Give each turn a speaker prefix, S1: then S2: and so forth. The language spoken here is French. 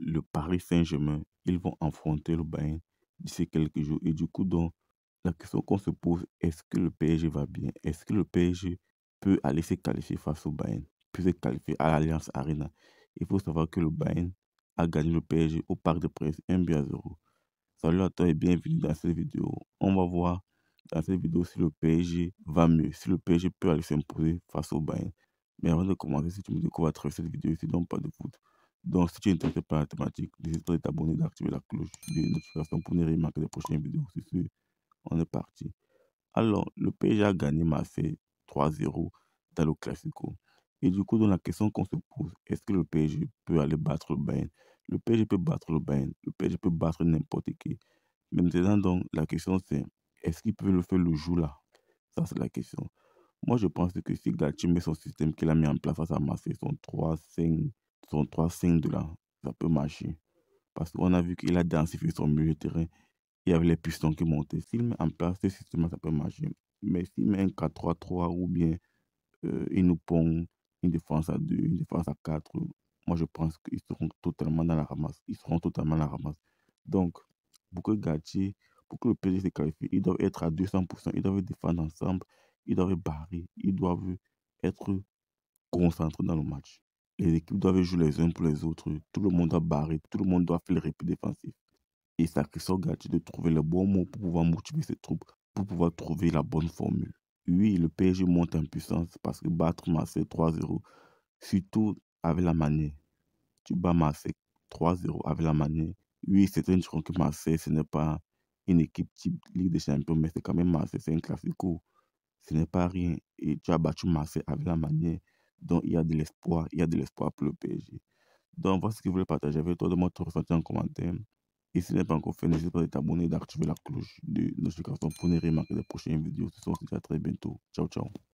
S1: le Paris Saint-Germain, ils vont affronter le Bayern d'ici quelques jours. Et du coup, donc, la question qu'on se pose, est-ce que le PSG va bien Est-ce que le PSG peut aller se qualifier face au Bayern Puis se qualifier à l'Alliance Arena Il faut savoir que le Bayern a gagné le PSG au Parc de Presse 1 0. Salut à toi et bienvenue dans cette vidéo. On va voir dans cette vidéo si le PSG va mieux, si le PSG peut aller s'imposer face au Bayern. Mais avant de commencer, si tu me découvres à travers cette vidéo, c'est donc pas de foot. Donc, si tu es intéressé par la thématique, n'hésite pas à t'abonner, d'activer la cloche de notification pour ne rien manquer des prochaines vidéos. C'est sûr, on est parti. Alors, le PSG a gagné Marseille 3-0 dans le Classico. Et du coup, dans la question qu'on se pose, est-ce que le PSG peut aller battre le Bayern Le PSG peut battre le Bayern, le PSG peut battre n'importe qui. Mais maintenant, donc, la question c'est, est-ce qu'il peut le faire le jour-là Ça, c'est la question. Moi, je pense que si Galtier met son système qu'il a mis en place face à Marseille, son 3-5 3-5 de là, Ça peut marcher. Parce qu'on a vu qu'il a densifié son milieu de terrain. Il y avait les pistons qui montaient. S'il met en place ce système, ça peut marcher. Mais s'il met un 4-3-3 ou bien il euh, nous pond une défense à 2, une défense à 4, moi je pense qu'ils seront totalement dans la ramasse. Ils seront totalement dans la ramasse. Donc, pour que Gatti, pour que le PSG se qualifie, ils doivent être à 200%, ils doivent défendre ensemble, ils doivent barrer, ils doivent être concentrés dans le match. Les équipes doivent jouer les uns pour les autres. Tout le monde doit barrer, tout le monde doit faire le répit défensif. Et ça Christophe Gatti de trouver le bon mot pour pouvoir motiver ses troupes, pour pouvoir trouver la bonne formule. Oui, le PSG monte en puissance parce que battre Marseille 3-0, surtout avec la manière. Tu bats Marseille 3-0 avec la manière. Oui, c'est un truc que Marseille, ce n'est pas une équipe type Ligue des Champions, mais c'est quand même Marseille, c'est un classico. Ce n'est pas rien. Et tu as battu Marseille avec la manière. Donc, il y a de l'espoir. Il y a de l'espoir pour le PSG. Donc, voici ce que vous voulez partager avec toi. Demande ton ressentir en commentaire. Et si ce n'est pas encore fait, n'hésite pas à t'abonner et d'activer la cloche de notification pour ne rien manquer des prochaines vidéos. Ce sont à très bientôt. Ciao, ciao.